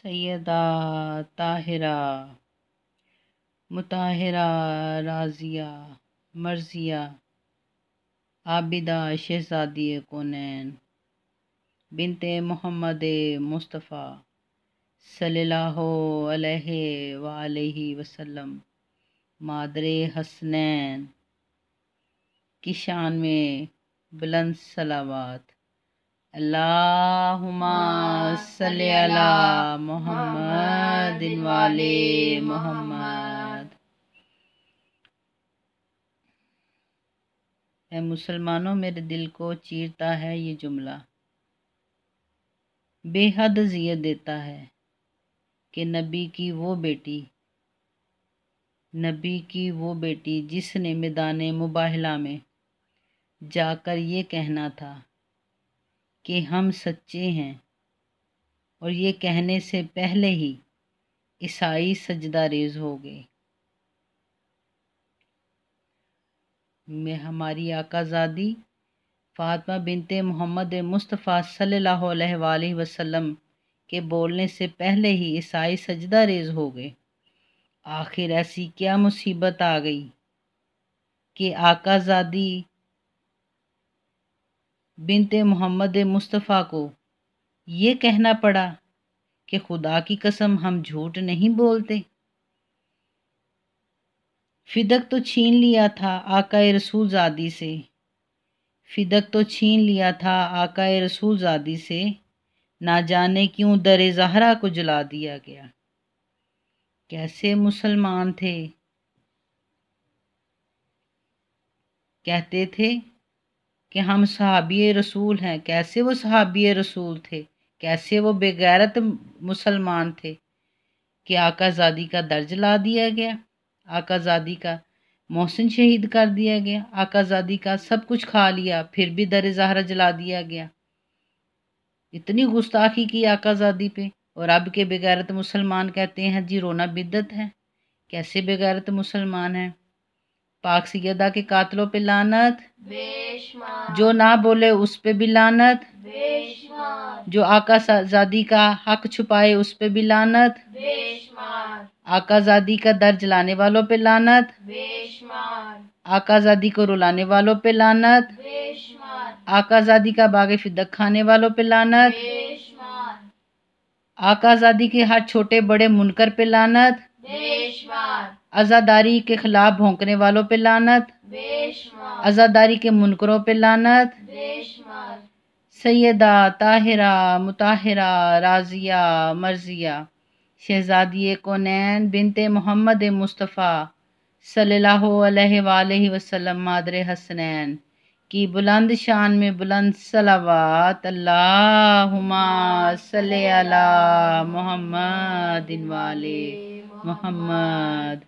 सैदा ताहिरा मुताहिरा राज़िया मर्ज़िया आबिदा शहज़ादी कौनैन बिनते मोहम्मद मुस्तफ़ा सल्लल्लाहु अलैहि वसल्लम मादरे हसनैन किशान में बुलंद सलावात मोहम्मद मोहम्मद मुसलमानों मेरे दिल को चीरता है ये जुमला बेहद जियत देता है कि नबी की वो बेटी नबी की वो बेटी जिसने मैदान मुबाहला में जाकर ये कहना था कि हम सच्चे हैं और ये कहने से पहले ही ईसाई सजदा रेज हो गए मैं हमारी आकाजादी फातमा बिनते मोहम्मद मुस्तफ़ा सल्लल्लाहु अलैहि वसल्लम के बोलने से पहले ही ईसाई सजदा रेज हो गए आखिर ऐसी क्या मुसीबत आ गई कि आकाजादी बिनते मोहम्मद मुस्तफ़ा को ये कहना पड़ा कि खुदा की कसम हम झूठ नहीं बोलते फिदक तो छीन लिया था आकाए रसूल जादी से फिदक तो छीन लिया था आकाए रसूल जादी से ना जाने क्यों दर जहरा को जला दिया गया कैसे मुसलमान थे कहते थे कि हम सहाबी रसूल हैं कैसे वो सहाबी रसूल थे कैसे वो बेगैरत मुसलमान थे कि आकाजादी का दर्ज ला दिया गया आकाजादी का मोहसिन शहीद कर दिया गया आकाजादी का सब कुछ खा लिया फिर भी दर जहरा जला दिया गया इतनी गुस्ताखी की आकाजादी पे और अब के बेगैरत मुसलमान कहते हैं जी रोना बिदत है कैसे बेगैरत मुसलमान हैं पाक सैदा के कातलों पे लानत जो ना बोले उस पे भी लानत जो आकाजादी का हक छुपाए उस पे भी लानत आकाजादी का दर्ज लाने वालों पे लानत आजादी को रुलाने वालों पे लानत आकाजादी का बाग फिदक खाने वालों पे लानत आजादी के हर छोटे बड़े मुनकर पे लानत आज़ादारी के खिलाफ भोंकने वालों पे लानत आज़ादारी के मुनकरों पे लानत सैदा ताहिरा मुताहिरा राजिया मर्जिया शहजादी कोनैन बिनते मोहम्मद मुस्तफ़ा सल्लल्लाहु अलैहि वसल्लम मादर हसनैन की बुलंद शान में बुलंद सलावात अल्लाहुम्मा सल्ले अला मोहम्मद वाले মোহাম্মদ